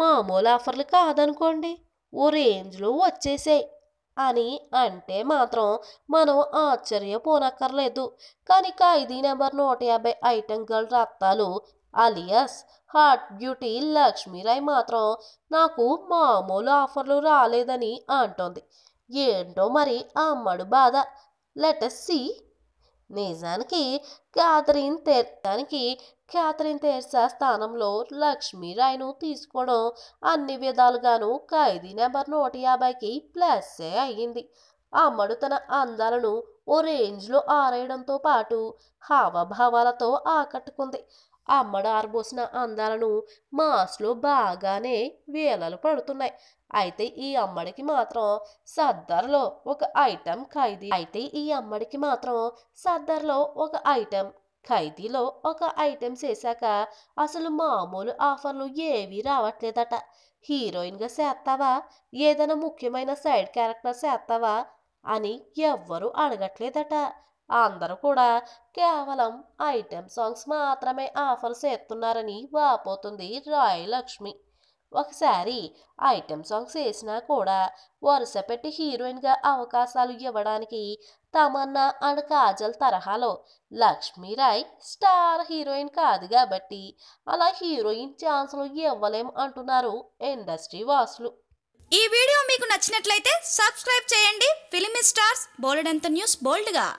మామూలు ఆఫర్లు కాదనుకోండి ఓ రేంజ్లో వచ్చేసాయి అని అంటే మాత్రం మనం ఆశ్చర్యపోనక్కర్లేదు కానీ ఖైదీ నెంబర్ నూట యాభై ఐటెం గర్ల్ రక్తాలు అలియస్ హాట్ బ్యూటీ లక్ష్మీరాయ్ మాత్రం నాకు మామూలు ఆఫర్లు రాలేదని అంటోంది ఏంటో మరి అమ్మడు బాధ లెటస్ సీ నిజానికి క్యాథరిన్ తీర్థానికి క్యాథరిన్ తెర్సా స్థానంలో లక్ష్మీరాయ్ను తీసుకోవడం అన్ని విధాలుగాను ఖైదీ నెంబర్ నూట యాభైకి ప్లస్సే అయ్యింది అమ్మడు తన అందాలను ఓ రేంజ్లో ఆరేయడంతో పాటు హావభావాలతో ఆకట్టుకుంది అమ్మడు ఆరబోసిన అందాలను మాస్లో బాగానే వేలలు పడుతున్నాయి అయితే ఈ అమ్మడికి మాత్రం సర్దార్లో ఒక ఐటెం ఖైదీ అయితే ఈ అమ్మడికి మాత్రం సర్దార్లో ఒక ఐటెం ఖైదీలో ఒక ఐటెం చేశాక అసలు మామూలు ఆఫర్లు ఏవీ రావట్లేదట హీరోయిన్గా చేస్తావా ఏదైనా ముఖ్యమైన సైడ్ క్యారెక్టర్ చేస్తావా అని ఎవ్వరూ అడగట్లేదట అందరూ కూడా కేవలం ఐటెం సాంగ్స్ మాత్రమే ఆఫర్ చేస్తున్నారని వాపోతుంది రాయ్ లక్ష్మి ఒకసారి ఐటెం సాంగ్స్ వేసినా కూడా వరుస పెట్టి హీరోయిన్గా అవకాశాలు ఇవ్వడానికి తమన్నా అండ్ కాజల్ తరహాలో లక్ష్మీరాయ్ స్టార్ హీరోయిన్ కాదు కాబట్టి అలా హీరోయిన్ ఛాన్సులు ఇవ్వలేం అంటున్నారు ఇండస్ట్రీ వాసులు ఈ వీడియో మీకు నచ్చినట్లయితే సబ్స్క్రైబ్ చేయండి ఫిలిం స్టార్స్ బోల్డ్ అంత న్యూస్ బోల్డ్గా